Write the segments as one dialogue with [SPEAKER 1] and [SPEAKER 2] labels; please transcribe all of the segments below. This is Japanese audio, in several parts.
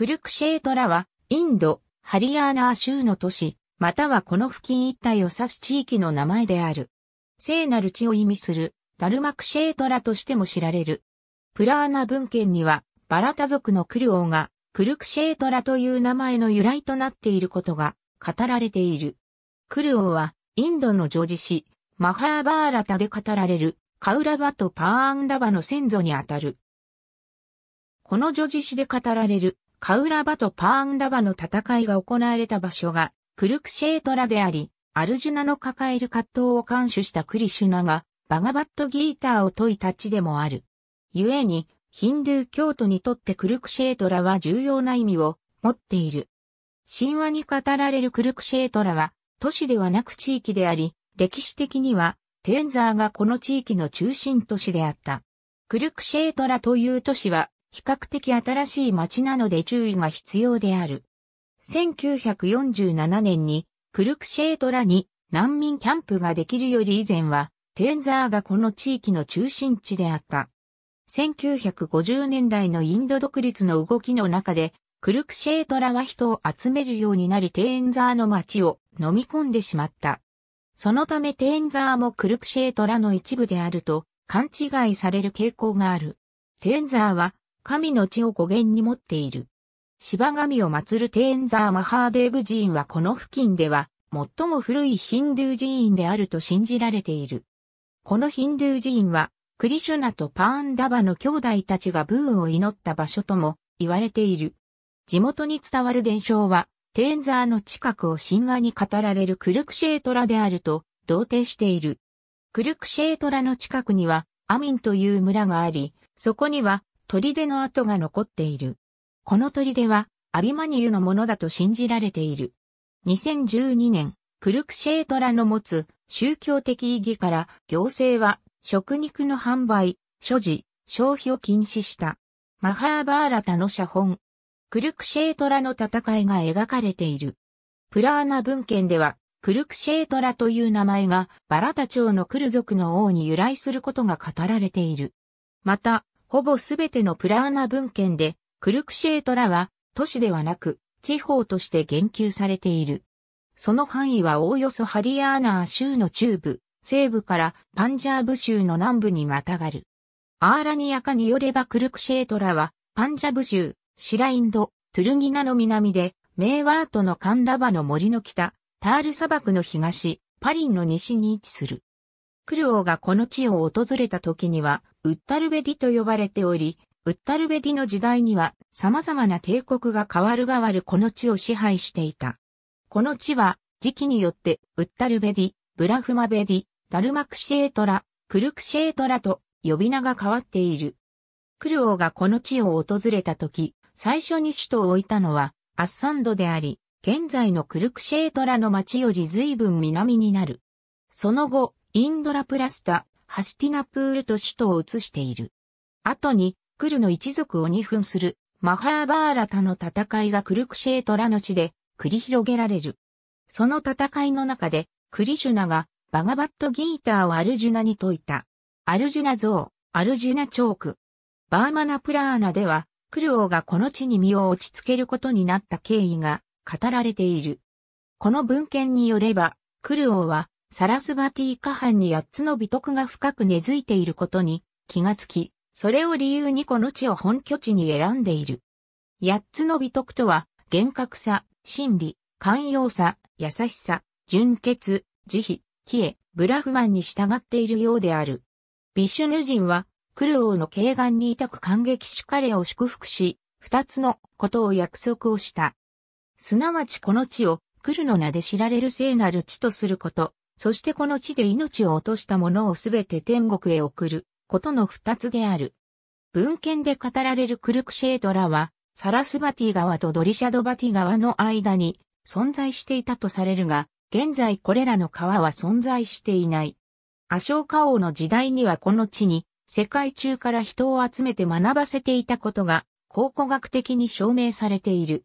[SPEAKER 1] クルクシェートラは、インド、ハリアーナー州の都市、またはこの付近一帯を指す地域の名前である。聖なる地を意味する、ダルマクシェートラとしても知られる。プラーナ文献には、バラタ族のクル王が、クルクシェートラという名前の由来となっていることが語られている。クル王は、インドの女児史、マハーバーラタで語られる、カウラバとパーアンダバの先祖にあたる。この女児史で語られる、カウラバとパーンダバの戦いが行われた場所がクルクシェートラであり、アルジュナの抱える葛藤を監守したクリシュナがバガバットギーターを問いたちでもある。故に、ヒンドゥー教徒にとってクルクシェートラは重要な意味を持っている。神話に語られるクルクシェートラは都市ではなく地域であり、歴史的にはテンザーがこの地域の中心都市であった。クルクシェートラという都市は比較的新しい街なので注意が必要である。1947年にクルクシェートラに難民キャンプができるより以前は、テンザーがこの地域の中心地であった。1950年代のインド独立の動きの中で、クルクシェートラは人を集めるようになりテーンザーの街を飲み込んでしまった。そのためテーンザーもクルクシェートラの一部であると勘違いされる傾向がある。テーンザーは神の地を語源に持っている。芝神を祀るテーンザー・マハーデーブ寺院はこの付近では最も古いヒンドゥー寺院であると信じられている。このヒンドゥー寺院はクリシュナとパーンダバの兄弟たちがブーンを祈った場所とも言われている。地元に伝わる伝承はテーンザーの近くを神話に語られるクルクシェートラであると同定している。クルクシェートラの近くにはアミンという村があり、そこには砦の跡が残っている。この砦は、アビマニユのものだと信じられている。2012年、クルクシェートラの持つ宗教的意義から行政は食肉の販売、所持、消費を禁止した。マハーバーラタの写本。クルクシェートラの戦いが描かれている。プラーナ文献では、クルクシェートラという名前がバラタ朝のクル族の王に由来することが語られている。また、ほぼすべてのプラーナ文献で、クルクシェートラは都市ではなく地方として言及されている。その範囲はおおよそハリアーナー州の中部、西部からパンジャーブ州の南部にまたがる。アーラニアカによればクルクシェートラはパンジャブ州、シラインド、トゥルギナの南で、メーワートのカンダバの森の北、タール砂漠の東、パリンの西に位置する。クルオーがこの地を訪れた時には、ウッタルベディと呼ばれており、ウッタルベディの時代には様々な帝国が変わる変わるこの地を支配していた。この地は時期によってウッタルベディ、ブラフマベディ、ダルマクシエトラ、クルクシエトラと呼び名が変わっている。クルオがこの地を訪れた時、最初に首都を置いたのはアッサンドであり、現在のクルクシエトラの町より随分南になる。その後、インドラプラスタ、ハスティナプールと首都を移している。後に、クルの一族を二分する、マハーバーラタの戦いがクルクシェートラの地で繰り広げられる。その戦いの中で、クリシュナがバガバットギーターをアルジュナに説いた。アルジュナ像、アルジュナチョーク。バーマナプラーナでは、クルオがこの地に身を落ち着けることになった経緯が語られている。この文献によれば、クルオはサラスバティ下ンに8つの美徳が深く根付いていることに気がつき、それを理由にこの地を本拠地に選んでいる。8つの美徳とは、厳格さ、真理、寛容さ、優しさ、純潔、慈悲、喜恵、ブラフマンに従っているようである。ビシュヌ人は、クル王の慶願に抱く感激し彼を祝福し、二つのことを約束をした。すなわちこの地を、クルの名で知られる聖なる地とすること、そしてこの地で命を落とした者をすべて天国へ送る、ことの二つである。文献で語られるクルクシェードラは、サラスバティ川とドリシャドバティ川の間に存在していたとされるが、現在これらの川は存在していない。アショウカ王の時代にはこの地に世界中から人を集めて学ばせていたことが考古学的に証明されている。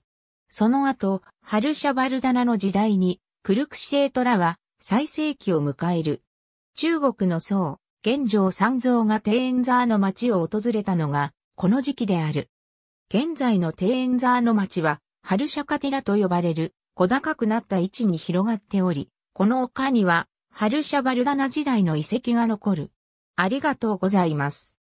[SPEAKER 1] その後、ハルシャバルダナの時代にクルクシェートラは最盛期を迎える。中国の僧、玄奘三蔵が庭園沢の町を訪れたのが、この時期である。現在の庭園沢の町は、春釈迦寺と呼ばれる、小高くなった位置に広がっており、この丘には、春シャバルダナ時代の遺跡が残る。ありがとうございます。